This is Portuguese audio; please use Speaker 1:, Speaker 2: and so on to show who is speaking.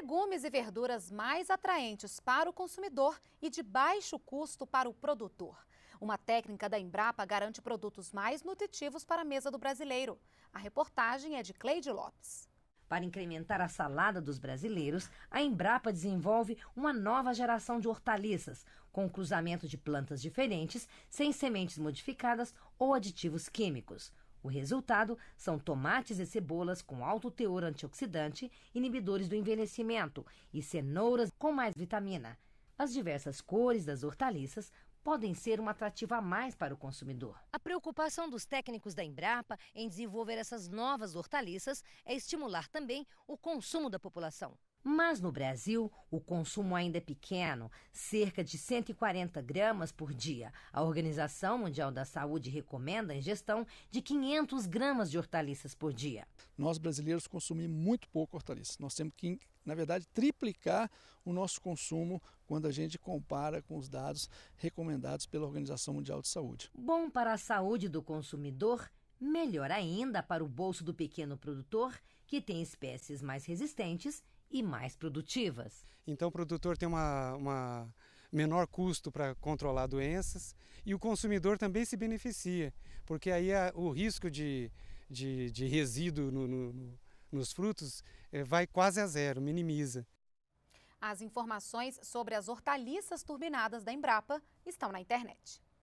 Speaker 1: legumes e verduras mais atraentes para o consumidor e de baixo custo para o produtor. Uma técnica da Embrapa garante produtos mais nutritivos para a mesa do brasileiro. A reportagem é de Cleide Lopes.
Speaker 2: Para incrementar a salada dos brasileiros, a Embrapa desenvolve uma nova geração de hortaliças, com cruzamento de plantas diferentes, sem sementes modificadas ou aditivos químicos. O resultado são tomates e cebolas com alto teor antioxidante, inibidores do envelhecimento, e cenouras com mais vitamina. As diversas cores das hortaliças podem ser um atrativo a mais para o consumidor. A preocupação dos técnicos da Embrapa em desenvolver essas novas hortaliças é estimular também o consumo da população. Mas no Brasil, o consumo ainda é pequeno, cerca de 140 gramas por dia. A Organização Mundial da Saúde recomenda a ingestão de 500 gramas de hortaliças por dia.
Speaker 3: Nós brasileiros
Speaker 2: consumimos muito pouco hortaliças. Nós temos que, na verdade, triplicar o nosso consumo quando a gente compara com os dados recomendados pela Organização Mundial de Saúde. Bom para a saúde do consumidor melhor ainda para o bolso do pequeno produtor, que tem espécies mais resistentes e mais produtivas.
Speaker 3: Então, o produtor tem uma, uma menor custo para controlar doenças e o consumidor também se beneficia, porque aí a, o risco de, de, de resíduo no, no, nos frutos é, vai quase a zero, minimiza.
Speaker 1: As informações sobre as hortaliças turbinadas da Embrapa estão na internet.